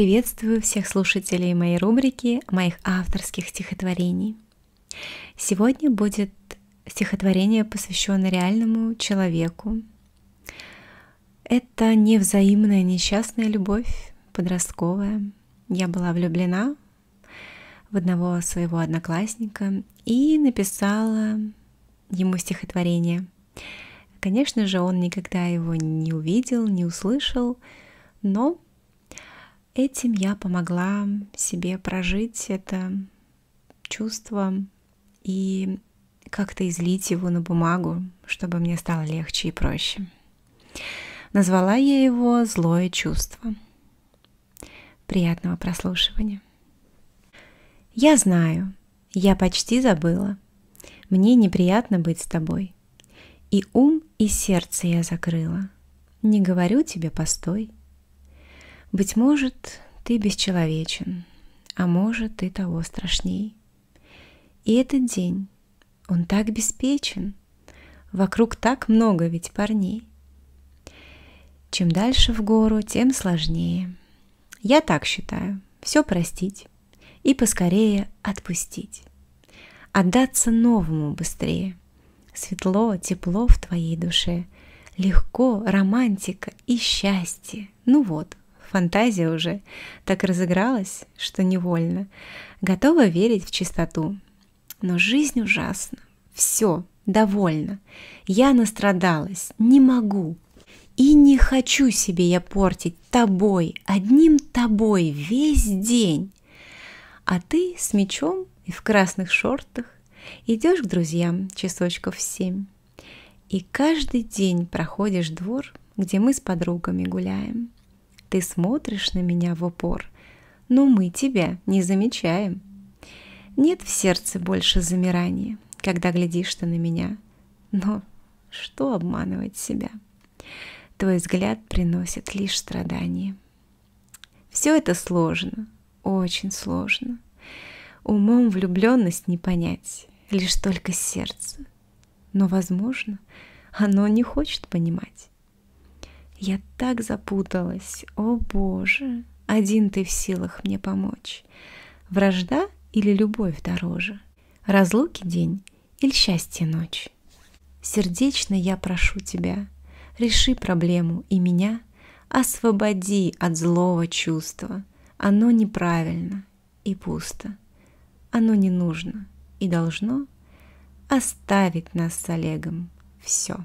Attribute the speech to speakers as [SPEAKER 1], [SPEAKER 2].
[SPEAKER 1] Приветствую всех слушателей моей рубрики, моих авторских стихотворений. Сегодня будет стихотворение, посвященное реальному человеку. Это не взаимная несчастная любовь, подростковая. Я была влюблена в одного своего одноклассника и написала ему стихотворение. Конечно же, он никогда его не увидел, не услышал, но этим я помогла себе прожить это чувство и как-то излить его на бумагу, чтобы мне стало легче и проще. Назвала я его «Злое чувство». Приятного прослушивания. Я знаю, я почти забыла. Мне неприятно быть с тобой. И ум, и сердце я закрыла. Не говорю тебе «постой», быть может, ты бесчеловечен, а может, ты того страшней. И этот день, он так беспечен, вокруг так много ведь парней. Чем дальше в гору, тем сложнее. Я так считаю, все простить и поскорее отпустить. Отдаться новому быстрее. Светло, тепло в твоей душе, легко, романтика и счастье. Ну вот, Фантазия уже так разыгралась, что невольно. Готова верить в чистоту. Но жизнь ужасна. Все, довольно. Я настрадалась, не могу. И не хочу себе я портить тобой, одним тобой весь день. А ты с мечом и в красных шортах идешь к друзьям часочков в семь. И каждый день проходишь двор, где мы с подругами гуляем. Ты смотришь на меня в упор, но мы тебя не замечаем. Нет в сердце больше замирания, когда глядишь ты на меня. Но что обманывать себя? Твой взгляд приносит лишь страдания. Все это сложно, очень сложно. Умом влюбленность не понять, лишь только сердце. Но, возможно, оно не хочет понимать. Я так запуталась. О боже, один ты в силах мне помочь. Вражда или любовь дороже? Разлуки день или счастье ночь? Сердечно я прошу тебя, реши проблему и меня, освободи от злого чувства. Оно неправильно и пусто. Оно не нужно и должно оставить нас с Олегом. Все.